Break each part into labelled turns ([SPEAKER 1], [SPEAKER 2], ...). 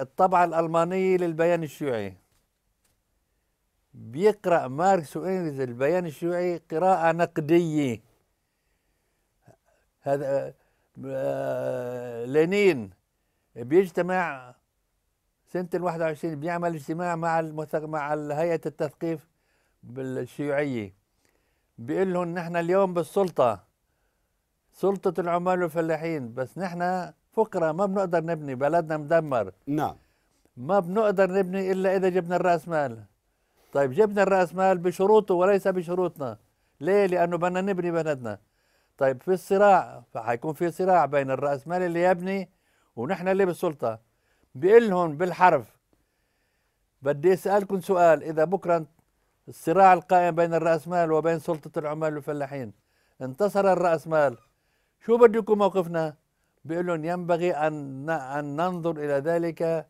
[SPEAKER 1] الطبعة الألمانية للبيان الشيوعي بيقرأ ماركس وإنجلز البيان الشيوعي قراءة نقدية هذا آه، لينين بيجتمع سنة ال 21 بيعمل اجتماع مع مع هيئة التثقيف الشيوعية بيقول لهم نحن اليوم بالسلطة سلطة العمال والفلاحين بس نحن فقره ما بنقدر نبني بلدنا مدمر نعم ما بنقدر نبني الا اذا جبنا الراس مال طيب جبنا الراس مال بشروطه وليس بشروطنا ليه لانه بدنا نبني بلدنا طيب في الصراع فحيكون في صراع بين الراس مال اللي يبني ونحن اللي بالسلطه بيقول لهم بالحرف بدي اسالكم سؤال اذا بكره الصراع القائم بين الراس مال وبين سلطة العمال والفلاحين انتصر الراس مال شو بدكم موقفنا بيقول لهم ينبغي أن أن ننظر إلى ذلك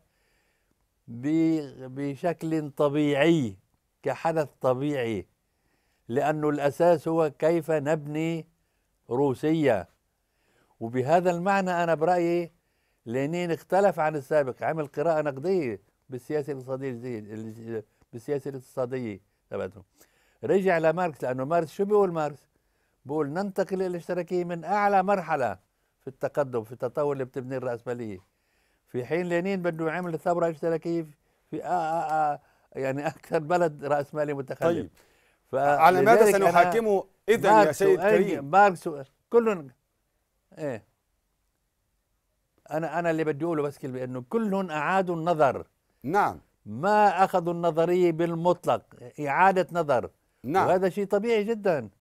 [SPEAKER 1] بشكل طبيعي كحدث طبيعي لأنه الأساس هو كيف نبني روسيا وبهذا المعنى أنا برأيي لينين اختلف عن السابق عمل قراءة نقدية بالسياسة الاقتصادية بالسياسة الاقتصادية تبعته رجع لماركس لأنه ماركس شو بيقول ماركس؟ بيقول ننتقل إلى الاشتراكية من أعلى مرحلة في التقدم في التطور اللي بتبني الرأسمالية في حين لينين بده يعمل ثورة اشتراكية في آآ آه، آآ آه، آه، يعني أكثر بلد رأسمالي متخلف طيب على ماذا سنحاكمه إذا يا سيد كريم؟ ماركس كلهم إيه أنا أنا اللي بدي أقوله بس كلمة إنه كلهم أعادوا النظر نعم ما أخذوا النظرية بالمطلق إعادة نظر نعم وهذا شيء طبيعي جدا